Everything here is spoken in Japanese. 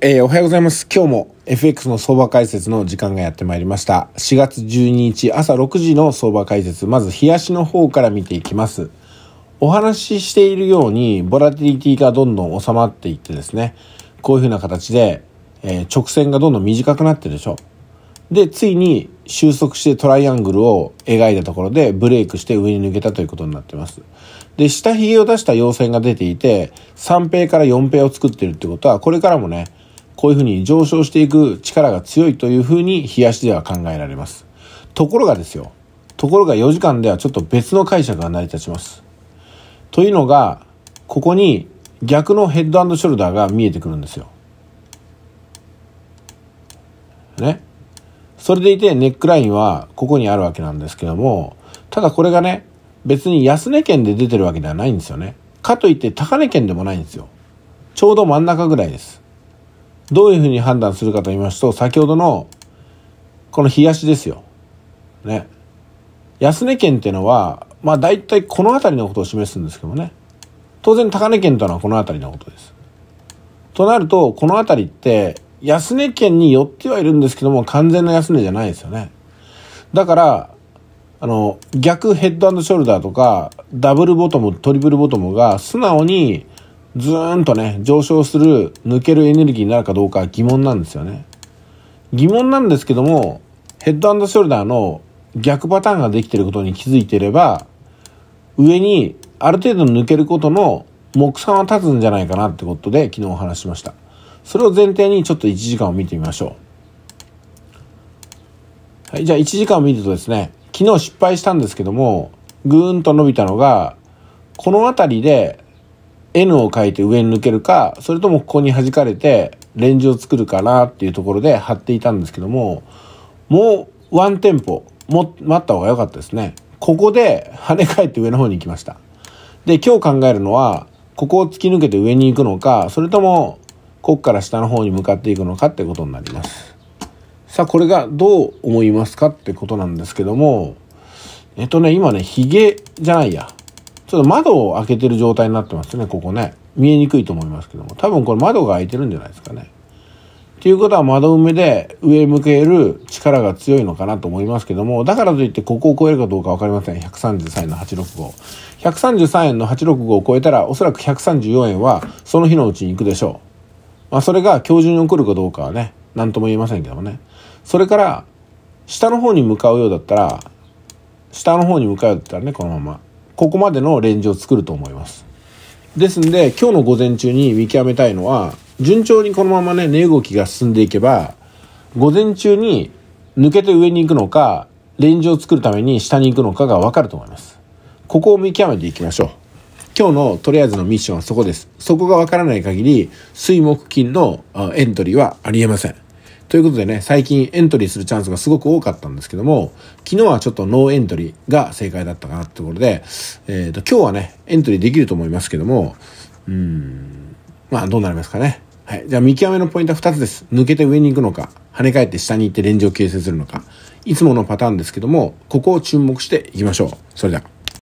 えー、おはようございます。今日も FX の相場解説の時間がやってまいりました。4月12日朝6時の相場解説、まず冷やしの方から見ていきます。お話ししているように、ボラティリティがどんどん収まっていってですね、こういう風な形で、えー、直線がどんどん短くなってるでしょ。で、ついに収束してトライアングルを描いたところでブレイクして上に抜けたということになってます。で、下髭を出した陽線が出ていて、3平から4平を作ってるってことは、これからもね、こういうふうに上昇していく力が強いというふうに冷やしでは考えられます。ところがですよ。ところが4時間ではちょっと別の解釈が成り立ちます。というのが、ここに逆のヘッドショルダーが見えてくるんですよ。ね。それでいてネックラインはここにあるわけなんですけども、ただこれがね、別に安値圏で出てるわけではないんですよね。かといって高値圏でもないんですよ。ちょうど真ん中ぐらいです。どういうふうに判断するかと言いますと、先ほどの、この冷やしですよ。ね。安値県っていうのは、まあ大体この辺りのことを示すんですけどね。当然高値県というのはこの辺りのことです。となると、この辺りって、安値県によってはいるんですけども、完全な安値じゃないですよね。だから、あの、逆ヘッドショルダーとか、ダブルボトム、トリプルボトムが素直にずーんとね、上昇する、抜けるエネルギーになるかどうか疑問なんですよね。疑問なんですけども、ヘッドショルダーの逆パターンができていることに気づいていれば、上にある程度抜けることの目算は立つんじゃないかなってことで昨日お話しました。それを前提にちょっと1時間を見てみましょう。はい、じゃあ1時間を見るとですね、昨日失敗したんですけども、ぐーんと伸びたのが、この辺りで N を書いて上に抜けるか、それともここに弾かれてレンジを作るかなっていうところで貼っていたんですけども、もうワンテンポ、も、待った方が良かったですね。ここで跳ね返って上の方に行きました。で、今日考えるのは、ここを突き抜けて上に行くのか、それとも、こっから下の方に向かっていくのかってことになります。さあ、これがどう思いますかってことなんですけども、えっとね、今ね、ヒゲじゃないや。ちょっと窓を開けてる状態になってますね、ここね。見えにくいと思いますけども。多分これ窓が開いてるんじゃないですかね。っていうことは窓埋めで上向ける力が強いのかなと思いますけども、だからといってここを超えるかどうか分かりません。133円の865。133円の865を超えたら、おそらく134円はその日のうちに行くでしょう。まあそれが今日中に起こるかどうかはね、何とも言えませんけどもね。それから、下の方に向かうようだったら、下の方に向かうようだったらね、このまま。ここまでのレンジを作ると思います。ですんで、今日の午前中に見極めたいのは、順調にこのままね、値動きが進んでいけば、午前中に抜けて上に行くのか、レンジを作るために下に行くのかがわかると思います。ここを見極めていきましょう。今日のとりあえずのミッションはそこです。そこがわからない限り、水木金のエントリーはありえません。ということでね、最近エントリーするチャンスがすごく多かったんですけども、昨日はちょっとノーエントリーが正解だったかなってところで、えっ、ー、と、今日はね、エントリーできると思いますけども、うん、まあどうなりますかね。はい。じゃあ見極めのポイントは2つです。抜けて上に行くのか、跳ね返って下に行ってレンジを形成するのか、いつものパターンですけども、ここを注目していきましょう。それでは。